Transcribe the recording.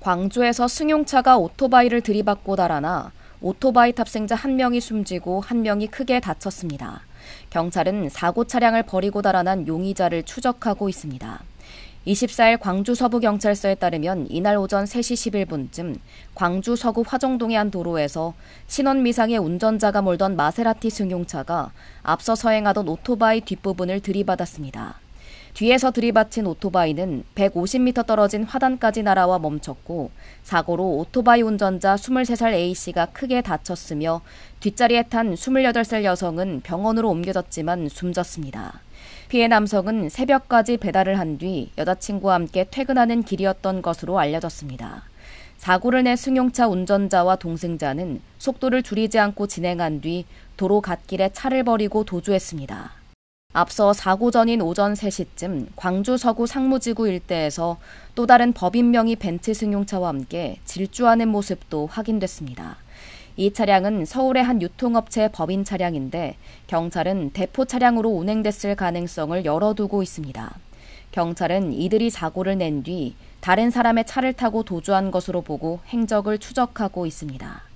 광주에서 승용차가 오토바이를 들이받고 달아나 오토바이 탑승자 한 명이 숨지고 한 명이 크게 다쳤습니다. 경찰은 사고 차량을 버리고 달아난 용의자를 추적하고 있습니다. 24일 광주 서부경찰서에 따르면 이날 오전 3시 11분쯤 광주 서구 화정동의 한 도로에서 신원미상의 운전자가 몰던 마세라티 승용차가 앞서 서행하던 오토바이 뒷부분을 들이받았습니다. 뒤에서 들이받친 오토바이는 150m 떨어진 화단까지 날아와 멈췄고 사고로 오토바이 운전자 23살 A씨가 크게 다쳤으며 뒷자리에 탄 28살 여성은 병원으로 옮겨졌지만 숨졌습니다. 피해 남성은 새벽까지 배달을 한 뒤 여자친구와 함께 퇴근하는 길이었던 것으로 알려졌습니다. 사고를 내 승용차 운전자와 동승자는 속도를 줄이지 않고 진행한 뒤 도로 갓길에 차를 버리고 도주했습니다. 앞서 사고 전인 오전 3시쯤 광주 서구 상무지구 일대에서 또 다른 법인 명의 벤츠 승용차와 함께 질주하는 모습도 확인됐습니다. 이 차량은 서울의 한 유통업체 법인 차량인데 경찰은 대포 차량으로 운행됐을 가능성을 열어두고 있습니다. 경찰은 이들이 사고를 낸 뒤 다른 사람의 차를 타고 도주한 것으로 보고 행적을 추적하고 있습니다.